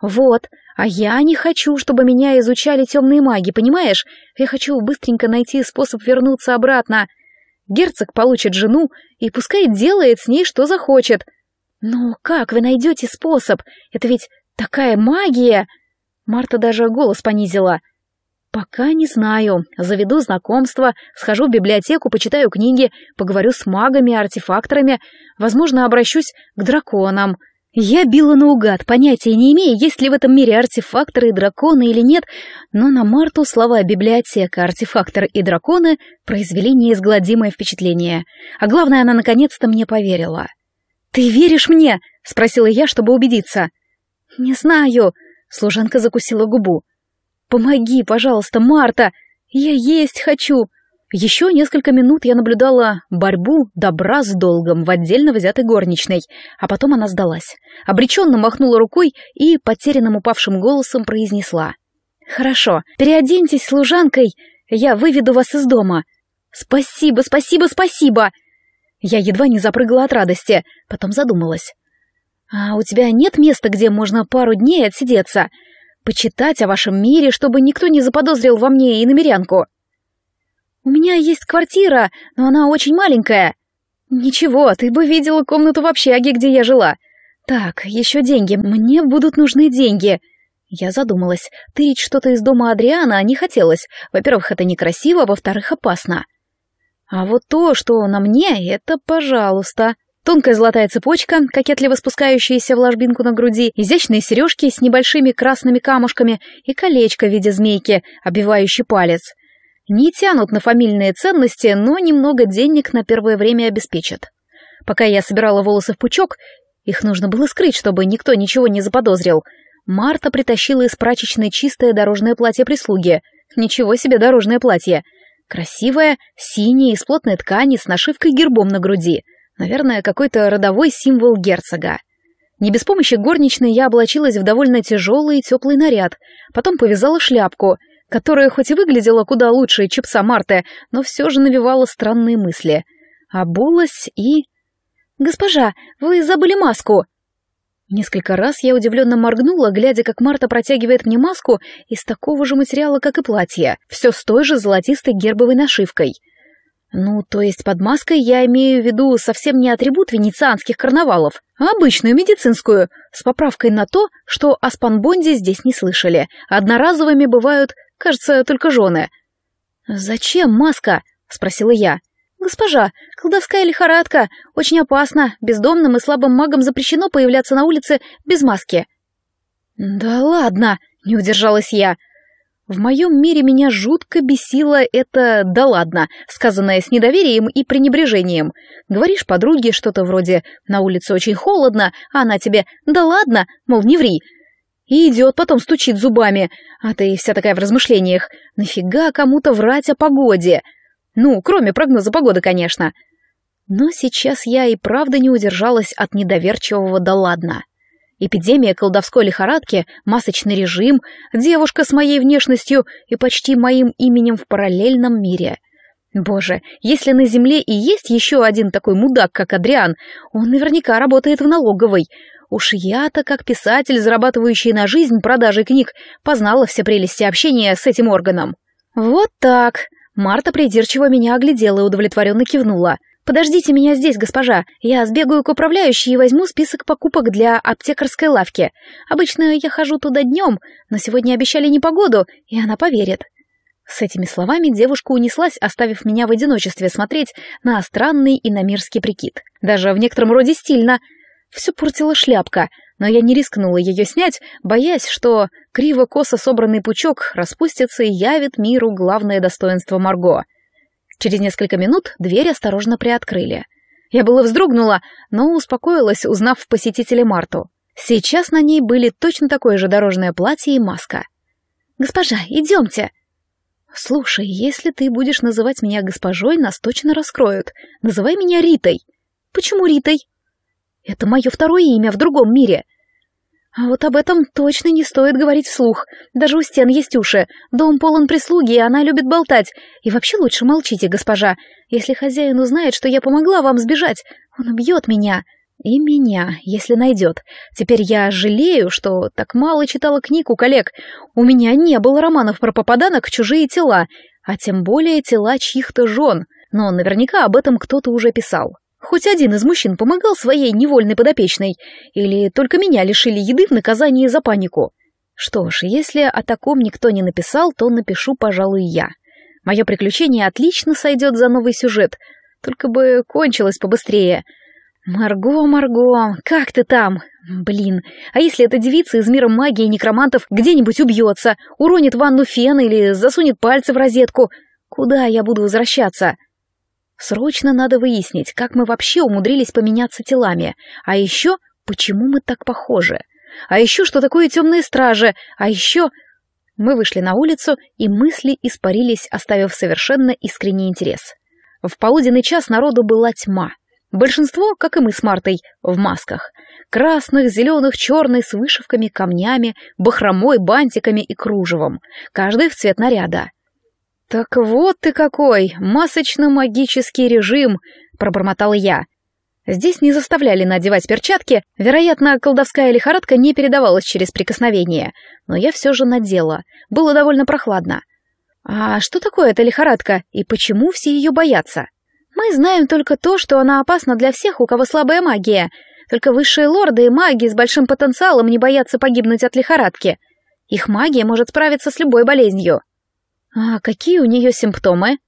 Вот, а я не хочу, чтобы меня изучали темные маги, понимаешь? Я хочу быстренько найти способ вернуться обратно. Герцог получит жену и пускай делает с ней что захочет. Но как вы найдете способ? Это ведь такая магия! Марта даже голос понизила. «Пока не знаю. Заведу знакомство, схожу в библиотеку, почитаю книги, поговорю с магами, артефакторами, возможно, обращусь к драконам». Я била наугад, понятия не имея, есть ли в этом мире артефакторы и драконы или нет, но на Марту слова «библиотека», «артефакторы» и «драконы» произвели неизгладимое впечатление. А главное, она наконец-то мне поверила. «Ты веришь мне?» — спросила я, чтобы убедиться. «Не знаю». Служанка закусила губу. «Помоги, пожалуйста, Марта! Я есть хочу!» Еще несколько минут я наблюдала борьбу добра с долгом в отдельно взятой горничной, а потом она сдалась. Обреченно махнула рукой и потерянным упавшим голосом произнесла. «Хорошо, переоденьтесь служанкой, я выведу вас из дома». «Спасибо, спасибо, спасибо!» Я едва не запрыгала от радости, потом задумалась. «А у тебя нет места, где можно пару дней отсидеться? почитать о вашем мире, чтобы никто не заподозрил во мне и намерянку. У меня есть квартира, но она очень маленькая. Ничего, ты бы видела комнату в общаге, где я жила. Так, еще деньги. Мне будут нужны деньги. Я задумалась. Тырить что-то из дома Адриана не хотелось. Во-первых, это некрасиво, во-вторых, опасно. А вот то, что на мне, это пожалуйста. Тонкая золотая цепочка, кокетливо спускающаяся в ложбинку на груди, изящные сережки с небольшими красными камушками и колечко в виде змейки, обвивающий палец. Не тянут на фамильные ценности, но немного денег на первое время обеспечат. Пока я собирала волосы в пучок, их нужно было скрыть, чтобы никто ничего не заподозрил. Марта притащила из прачечной чистое дорожное платье прислуги. Ничего себе дорожное платье! Красивое, синее, из плотной ткани, с нашивкой гербом на груди — Наверное, какой-то родовой символ герцога. Не без помощи горничной я облачилась в довольно тяжелый и теплый наряд, потом повязала шляпку, которая хоть и выглядела куда лучше чипса Марты, но все же навевала странные мысли. Обулась и... «Госпожа, вы забыли маску!» Несколько раз я удивленно моргнула, глядя, как Марта протягивает мне маску из такого же материала, как и платье, все с той же золотистой гербовой нашивкой — ну, то есть под маской я имею в виду совсем не атрибут венецианских карнавалов, а обычную медицинскую, с поправкой на то, что о спанбонде здесь не слышали. Одноразовыми бывают, кажется, только жены. «Зачем маска?» — спросила я. «Госпожа, колдовская лихорадка. Очень опасно. Бездомным и слабым магам запрещено появляться на улице без маски». «Да ладно!» — не удержалась я. «Я...» В моем мире меня жутко бесило это «да ладно», сказанное с недоверием и пренебрежением. Говоришь подруге что-то вроде «на улице очень холодно», а она тебе «да ладно», мол, не ври. И идет, потом стучит зубами, а ты вся такая в размышлениях. Нафига кому-то врать о погоде? Ну, кроме прогноза погоды, конечно. Но сейчас я и правда не удержалась от недоверчивого «да ладно». Эпидемия колдовской лихорадки, масочный режим, девушка с моей внешностью и почти моим именем в параллельном мире. Боже, если на Земле и есть еще один такой мудак, как Адриан, он наверняка работает в налоговой. Уж я-то, как писатель, зарабатывающий на жизнь продажей книг, познала все прелести общения с этим органом. Вот так. Марта придирчиво меня оглядела и удовлетворенно кивнула — «Подождите меня здесь, госпожа. Я сбегаю к управляющей и возьму список покупок для аптекарской лавки. Обычно я хожу туда днем, но сегодня обещали непогоду, и она поверит». С этими словами девушка унеслась, оставив меня в одиночестве смотреть на странный и иномирский прикид. Даже в некотором роде стильно. Все портила шляпка, но я не рискнула ее снять, боясь, что криво-косо собранный пучок распустится и явит миру главное достоинство Марго — Через несколько минут дверь осторожно приоткрыли. Я было вздрогнула, но успокоилась, узнав в посетителе Марту. Сейчас на ней были точно такое же дорожное платье и маска. «Госпожа, идемте!» «Слушай, если ты будешь называть меня госпожой, нас точно раскроют. Называй меня Ритой». «Почему Ритой?» «Это мое второе имя в другом мире. А вот об этом точно не стоит говорить вслух. Даже у стен есть уши. Дом полон прислуги, и она любит болтать. И вообще лучше молчите, госпожа. Если хозяин узнает, что я помогла вам сбежать, он убьет меня. И меня, если найдет. Теперь я жалею, что так мало читала книг у коллег. У меня не было романов про попаданок в чужие тела, а тем более тела чьих-то жен. Но наверняка об этом кто-то уже писал. Хоть один из мужчин помогал своей невольной подопечной, или только меня лишили еды в наказании за панику. Что ж, если о таком никто не написал, то напишу, пожалуй, я. Мое приключение отлично сойдет за новый сюжет, только бы кончилось побыстрее. «Марго, Марго, как ты там? Блин, а если эта девица из мира магии и некромантов где-нибудь убьется, уронит ванну фена или засунет пальцы в розетку? Куда я буду возвращаться?» Срочно надо выяснить, как мы вообще умудрились поменяться телами, а еще, почему мы так похожи, а еще, что такое темные стражи, а еще... Мы вышли на улицу, и мысли испарились, оставив совершенно искренний интерес. В полуденный час народу была тьма. Большинство, как и мы с Мартой, в масках. Красных, зеленых, черных, с вышивками, камнями, бахромой, бантиками и кружевом. Каждый в цвет наряда. «Так вот ты какой! Масочно-магический режим!» — пробормотала я. Здесь не заставляли надевать перчатки, вероятно, колдовская лихорадка не передавалась через прикосновение, но я все же надела. Было довольно прохладно. А что такое эта лихорадка и почему все ее боятся? Мы знаем только то, что она опасна для всех, у кого слабая магия. Только высшие лорды и маги с большим потенциалом не боятся погибнуть от лихорадки. Их магия может справиться с любой болезнью. А какие у нее симптомы?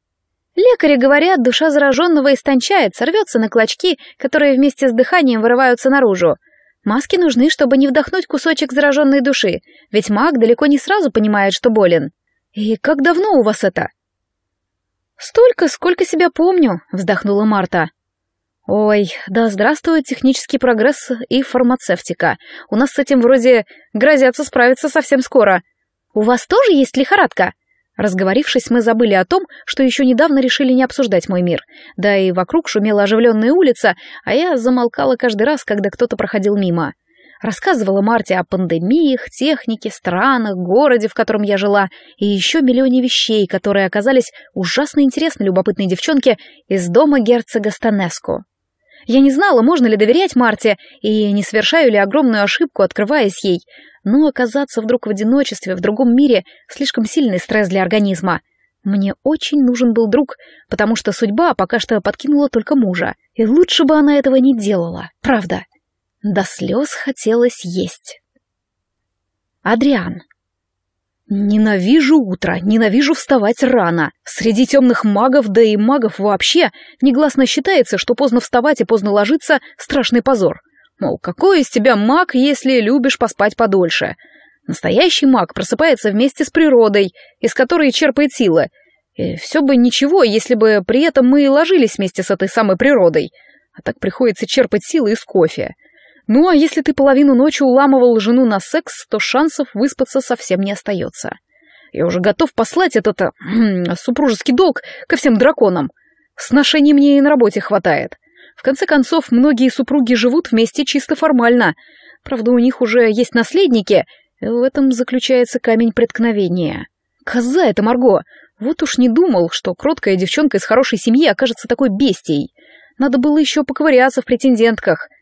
Лекари говорят, душа зараженного истончается, рвется на клочки, которые вместе с дыханием вырываются наружу. Маски нужны, чтобы не вдохнуть кусочек зараженной души, ведь маг далеко не сразу понимает, что болен. И как давно у вас это? Столько, сколько себя помню, вздохнула Марта. Ой, да здравствует технический прогресс и фармацевтика. У нас с этим вроде грозятся справиться совсем скоро. У вас тоже есть лихорадка? Разговорившись, мы забыли о том, что еще недавно решили не обсуждать мой мир. Да и вокруг шумела оживленная улица, а я замолкала каждый раз, когда кто-то проходил мимо. Рассказывала Марте о пандемиях, технике, странах, городе, в котором я жила, и еще миллионе вещей, которые оказались ужасно интересны любопытной девчонке из дома герцога Станеску. Я не знала, можно ли доверять Марте и не совершаю ли огромную ошибку, открываясь ей, но оказаться вдруг в одиночестве в другом мире — слишком сильный стресс для организма. Мне очень нужен был друг, потому что судьба пока что подкинула только мужа, и лучше бы она этого не делала, правда. До слез хотелось есть. Адриан. Ненавижу утро, ненавижу вставать рано. Среди темных магов, да и магов вообще, негласно считается, что поздно вставать и поздно ложиться — страшный позор. Мол, какой из тебя маг, если любишь поспать подольше? Настоящий маг просыпается вместе с природой, из которой черпает силы. И все бы ничего, если бы при этом мы и ложились вместе с этой самой природой. А так приходится черпать силы из кофе. Ну а если ты половину ночи уламывал жену на секс, то шансов выспаться совсем не остается. Я уже готов послать этот э, хм, супружеский долг ко всем драконам. Сношений мне и на работе хватает. В конце концов, многие супруги живут вместе чисто формально. Правда, у них уже есть наследники. В этом заключается камень преткновения. Коза это Марго. Вот уж не думал, что кроткая девчонка из хорошей семьи окажется такой бестией. Надо было еще поковыряться в претендентках —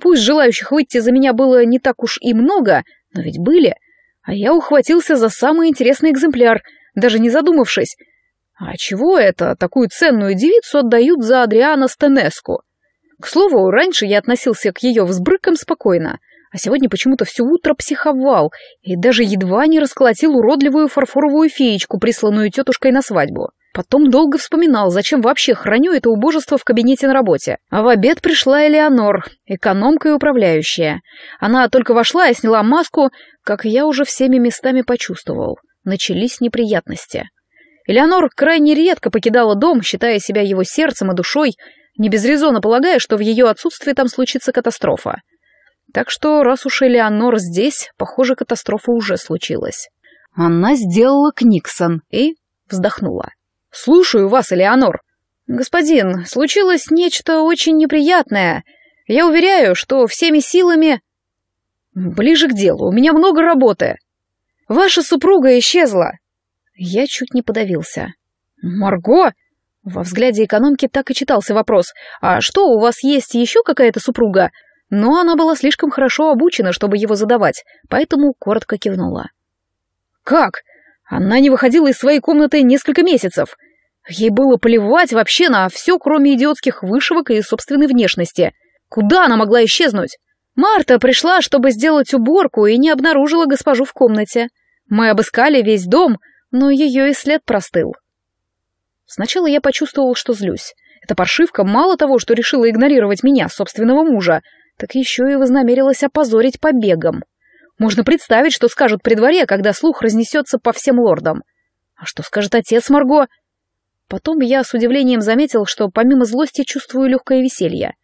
Пусть желающих выйти за меня было не так уж и много, но ведь были. А я ухватился за самый интересный экземпляр, даже не задумавшись. А чего это такую ценную девицу отдают за Адриана Стенеску? К слову, раньше я относился к ее взбрыкам спокойно, а сегодня почему-то все утро психовал и даже едва не расколотил уродливую фарфоровую феечку, присланную тетушкой на свадьбу. Потом долго вспоминал, зачем вообще храню это убожество в кабинете на работе. А в обед пришла Элеонор, экономка и управляющая. Она только вошла и сняла маску, как я уже всеми местами почувствовал. Начались неприятности. Элеонор крайне редко покидала дом, считая себя его сердцем и душой, не без резона полагая, что в ее отсутствии там случится катастрофа. Так что, раз уж Элеонор здесь, похоже, катастрофа уже случилась. Она сделала Книксон и вздохнула. «Слушаю вас, Элеонор». «Господин, случилось нечто очень неприятное. Я уверяю, что всеми силами...» «Ближе к делу, у меня много работы. Ваша супруга исчезла». Я чуть не подавился. «Марго?» Во взгляде экономки так и читался вопрос. «А что, у вас есть еще какая-то супруга?» Но она была слишком хорошо обучена, чтобы его задавать, поэтому коротко кивнула. «Как? Она не выходила из своей комнаты несколько месяцев. Ей было плевать вообще на все, кроме идиотских вышивок и собственной внешности. Куда она могла исчезнуть? Марта пришла, чтобы сделать уборку, и не обнаружила госпожу в комнате. Мы обыскали весь дом, но ее и след простыл. Сначала я почувствовал, что злюсь. Эта паршивка мало того, что решила игнорировать меня, собственного мужа, так еще и вознамерилась опозорить побегом. Можно представить, что скажут при дворе, когда слух разнесется по всем лордам. А что скажет отец Марго? Потом я с удивлением заметил, что помимо злости чувствую легкое веселье.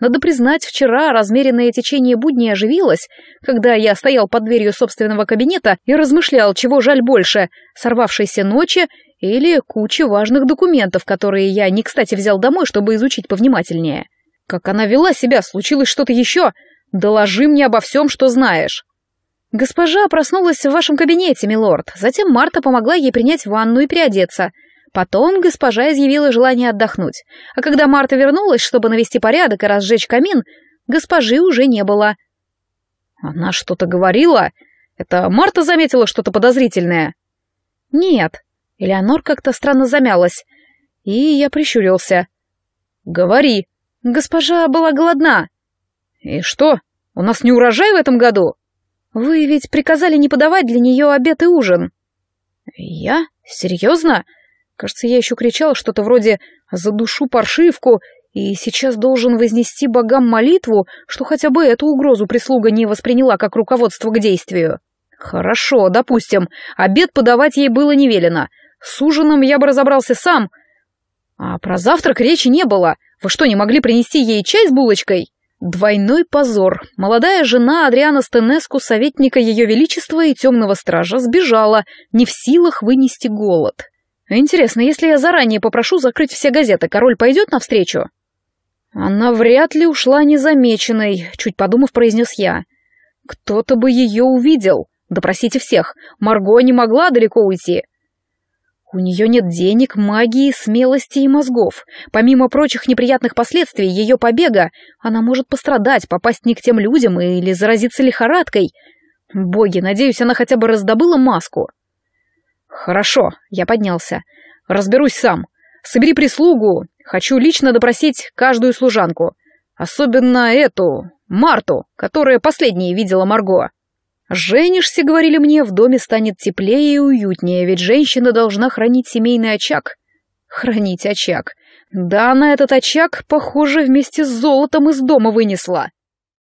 Надо признать, вчера размеренное течение будни оживилось, когда я стоял под дверью собственного кабинета и размышлял, чего жаль больше — сорвавшейся ночи или кучи важных документов, которые я не кстати взял домой, чтобы изучить повнимательнее. Как она вела себя, случилось что-то еще? Доложи мне обо всем, что знаешь. «Госпожа проснулась в вашем кабинете, милорд. Затем Марта помогла ей принять ванну и переодеться. Потом госпожа изъявила желание отдохнуть. А когда Марта вернулась, чтобы навести порядок и разжечь камин, госпожи уже не было». «Она что-то говорила? Это Марта заметила что-то подозрительное?» «Нет». Элеонор как-то странно замялась. И я прищурился. «Говори». «Госпожа была голодна». «И что? У нас не урожай в этом году?» Вы ведь приказали не подавать для нее обед и ужин. Я? Серьезно? Кажется, я еще кричала что-то вроде «за душу паршивку» и сейчас должен вознести богам молитву, что хотя бы эту угрозу прислуга не восприняла как руководство к действию. Хорошо, допустим, обед подавать ей было не велено. С ужином я бы разобрался сам. А про завтрак речи не было. Вы что, не могли принести ей чай с булочкой? Двойной позор. Молодая жена Адриана Стенеску, советника Ее Величества и Темного Стража, сбежала, не в силах вынести голод. Интересно, если я заранее попрошу закрыть все газеты, король пойдет навстречу? Она вряд ли ушла незамеченной, чуть подумав, произнес я. Кто-то бы ее увидел. Допросите всех. Марго не могла далеко уйти. У нее нет денег, магии, смелости и мозгов. Помимо прочих неприятных последствий ее побега, она может пострадать, попасть не к тем людям или заразиться лихорадкой. Боги, надеюсь, она хотя бы раздобыла маску. Хорошо, я поднялся. Разберусь сам. Собери прислугу. Хочу лично допросить каждую служанку. Особенно эту, Марту, которая последней видела Марго. «Женишься, — говорили мне, — в доме станет теплее и уютнее, ведь женщина должна хранить семейный очаг». «Хранить очаг. Да она этот очаг, похоже, вместе с золотом из дома вынесла».